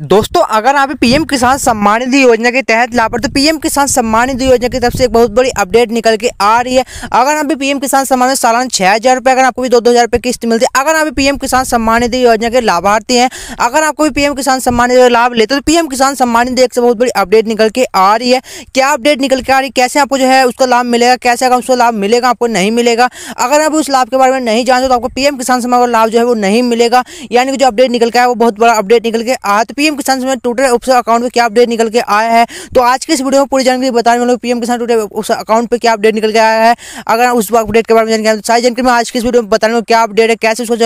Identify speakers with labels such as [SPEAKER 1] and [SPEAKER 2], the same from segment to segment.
[SPEAKER 1] दोस्तों अगर आप पीएम किसान सम्मान निधि योजना के तहत लापर तो पीएम किसान सम्मान निधि योजना की तरफ से एक बहुत बड़ी अपडेट निकल के आ रही है अगर आप पीएम किसान सम्मान निधि सालाना छः हज़ार रुपये अगर आपको भी दो दो हज़ार रुपये किस्त मिलती है अगर आप पीएम किसान सम्मान निधि योजना के लाभार्थी हैं अगर आपको भी पीएम किसान सम्मान निधि लाभ लेते तो पीएम किसान सम्मान निधि एक से बहुत बड़ी अपडेट निकल के आ रही है क्या अपडेट निकल के आ रही है कैसे आपको जो है उसका लाभ मिलेगा कैसे अगर उसका लाभ मिलेगा आपको नहीं मिलेगा अगर आप उस लाभ के बारे में नहीं जानते तो आपको पीएम किसान सम्मान का लाभ जो है वो नहीं मिलेगा यानी कि जो अपडेट निकल के आया वो बहुत बड़ा अपडेट निकल के आया तो पीएम किसान से टोटल उपसा अकाउंट पर क्या अपडेट निकल के आया है तो आज के इस वीडियो में पूरी जानकारी बताने वाले पीएम किसान टोटल उपसा अकाउंट पर क्या अपडेट निकल के आया है अगर उस अपडेट के बारे में जानकारी सारी जानकारी में आज के इस वीडियो में बताने वाले क्या अपडेट है कैसे उसको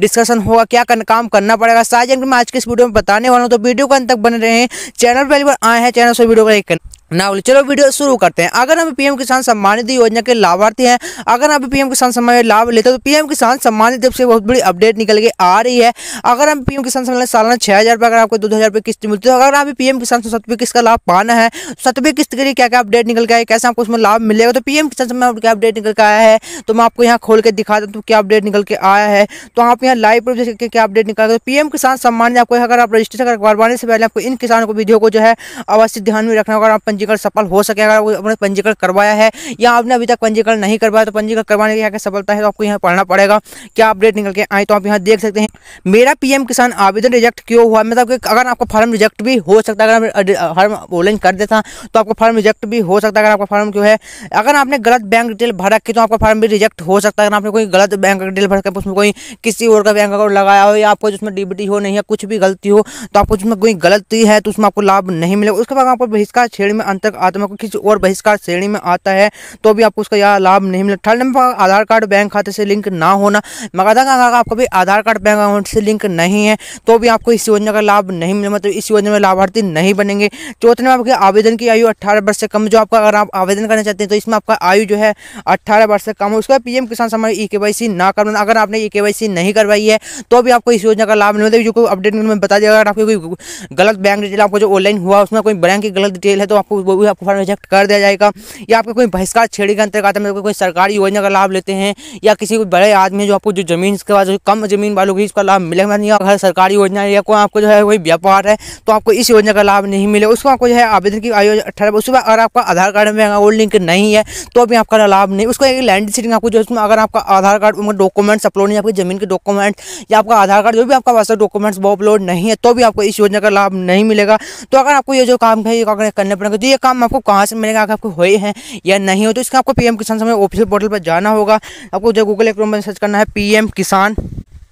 [SPEAKER 1] डिस्कशन होगा क्या काम करना पड़ेगा सारी जानकारी में आज के इस वीडियो में बताने वाला हूँ तो वीडियो को अंत तक बने रहे हैं चैनल पर पहली बार आए हैं चैनल से वीडियो को लाइक ना बोले चलो वीडियो शुरू करते हैं अगर हम पीएम किसान सम्मान निधि योजना के लाभार्थी हैं अगर आप पीएम किसान सम्मान लाभ लेते हैं तो पीएम किसान सम्मान निधि से बहुत बड़ी अपडेट निकल के आ रही है अगर हम पीएम किसान सम्मान सालाना छः हज़ार अगर आपको दो हज़ार रुपये किस्त मिलती है तो अगर आप पीएम किसान सतवी किस्त का लाभ पाना है तो सतवी किस्त के लिए क्या क्या अपडेट निकल गया है कैसे आपको उसमें लाभ मिलेगा तो पीएम किसान सम्मान क्या अपडेट निकल के आया है तो मैं आपको यहाँ खोल के दिखा देता हूँ क्या अपडेट निकल के आया है तो आप यहाँ लाइव पर देख क्या अपडेट निकल तो पीएम किसान सम्मान आपको अगर आप रजिस्ट्रेशन करवाने से पहले आपको इन किसानों को वीडियो को जो है अवश्य ध्यान में रखना होगा आप पंजीकरण सफल हो सके अगर आपने पंजीकरण करवाया है या आपने अभी तक पंजीकरण नहीं करवाया तो पंजीकरण करवाने की क्या सफलता है तो आपको यहाँ पढ़ना पड़ेगा क्या अपडेट निकल के आए तो आप यहाँ देख सकते हैं मेरा पी किसान आवेदन रिजेक्ट क्यों हुआ मतलब कि अगर आपको फॉर्म रिजेक्ट भी हो सकता है अगर फॉर्म ऑनलाइन कर देता तो आपको फॉर्म रिजेक्ट भी हो सकता है अगर आपका फॉर्म क्यों है अगर आपने गलत बैंक डिटेल भर रखी तो आपका फॉर्म भी रिजेक्ट हो सकता है अगर आपने कोई गलत बैंक डिटेल भर कर उसमें कोई किसी और का बैंक अकाउंट लगाया हो या आपको जिसमें डीबीटी हो नहीं है कुछ भी गलती हो तो आपको जिसमें कोई गलती है तो उसमें आपको लाभ नहीं मिलेगा उसके बाद आपको बहिष्कार छेड़ में अंतक आत्मा को किसी और बहिष्कार श्रेणी में आता है तो भी आपको उसका यह लाभ नहीं मिला third number Aadhaar card bank खाते से लिंक ना होना मगर अगर आपका भी आधार कार्ड बैंक अकाउंट से लिंक नहीं है तो भी आपको इस योजना का लाभ नहीं मिला मतलब इस योजना में लाभार्थी नहीं बनेंगे चौथे नंबर आपके आवेदन की आयु अट्ठारह वर्ष से कम जो आपका अगर आप आवेदन करना चाहते हैं तो इसमें आपका आयु जो है अट्ठारह वर्ष से कम हो उसके बाद पीएम किसान सम्मान ई के ना करवाना अगर आपने ई के नहीं करवाई है तो भी आपको इस योजना का लाभ नहीं मिलता जो अपडेट में बता दिया अगर आपकी कोई गलत बैंक डिटेल आपको जो ऑनलाइन हुआ उसमें कोई बैंक की गलत डिटेल है तो आपको वो भी आपको फॉर्म रिजेक्ट कर दिया जाएगा या आपका कोई बहिष्कार छेड़ी के अंतर्गत मतलब कोई सरकारी योजना का लाभ लेते हैं या किसी कोई बड़े आदमी जो आपको जो जमीन के बाद कम जमीन वालों को इसका लाभ मिलेगा नहीं अगर सरकारी योजना या कोई आपको जो है कोई व्यापार है तो आपको इस योजना का लाभ नहीं मिले उसको आपको जो है आवेदन की आयोजन अठारह उसके बाद अगर आपका आधार कार्ड में वो लिंक नहीं है तो भी आपका लाभ नहीं उसको एक लैंड सीटिंग आपको जो उसमें अगर आपका आधार कार्ड उनका डॉक्यूमेंट्स अपलोड नहीं आपकी जमीन के डॉक्यूमेंट्स या आपका आधार कार्ड जो भी आपका वास्तव डॉक्यूमेंट्स वो अपलोड नहीं है तो भी आपको इस योजना का लाभ नहीं मिलेगा तो अगर आपको ये जो काम है ये करने पड़ेगा तो ये काम आपको कहाँ से मिलेगा अगर आपको हुए हैं या नहीं हो तो इसका आपको पीएम किसान समय ऑफिशियल पोर्टल पर जाना होगा आपको जो गूगल क्रोम में सर्च करना है पीएम किसान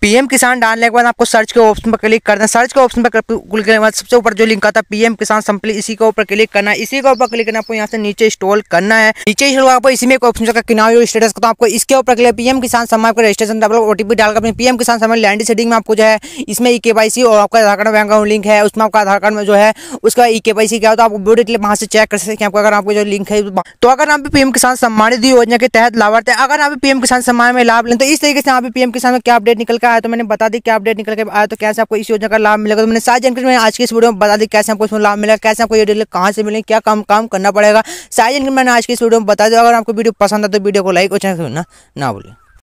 [SPEAKER 1] पीएम किसान डालने के बाद आपको सर्च के ऑप्शन पर क्लिक करना है सर्च के ऑप्शन पर क्लिक करने के बाद सबसे ऊपर जो लिंक आता है पीएम किसान संपली इसी के ऊपर क्लिक करना है इसी के ऊपर क्लिक करना आपको यहाँ से नीचे इंस्टॉल करना है नीचे इंस्टॉल आपको इसी में एक ऑप्शन का किनारे स्टेटस का तो आपको इसके ऊपर क्लिक पीएम किसान समय आपका रजिस्ट्रेशन आप ओटीपी डालकर अपने पीएम किसान समय लैंड सेटिंग में आपको जो है इसमें ई e सी और आपका Aadhaar card bank account link है उसमें आपका आधार कार्ड में जो है उसका ई e सी क्या होता है आपको वीडियो के वहाँ से चेक कर सकते हैं आपको अगर आपको जो लिंक है तो अगर आप पीएम किसान सम्मान निधि योजना के तहत लाभार्थी अगर आप पीएम किसान सम्मान में लाभ लें तो इस तरीके से यहाँ पे पीएम किसान में क्या अपडेट निकल कर आया तो मैंने बता दी क्या अपडेट निकल के आया तो कैसे आपको इस योजना का लाभ मिलेगा तो मैंने सारी जानकारी मैंने आज की इस वीडियो में बता दी कैसे आपको इसमें लाभ मिलेगा कैसे आपको ये डील कहाँ से मिलेगी क्या काम काम करना पड़ेगा सारी जानकारी मैंने आज की इस वीडियो में बता दी अगर आपको वीडियो पसंद है तो वीडियो को लाइक और चैनल ना ना बोले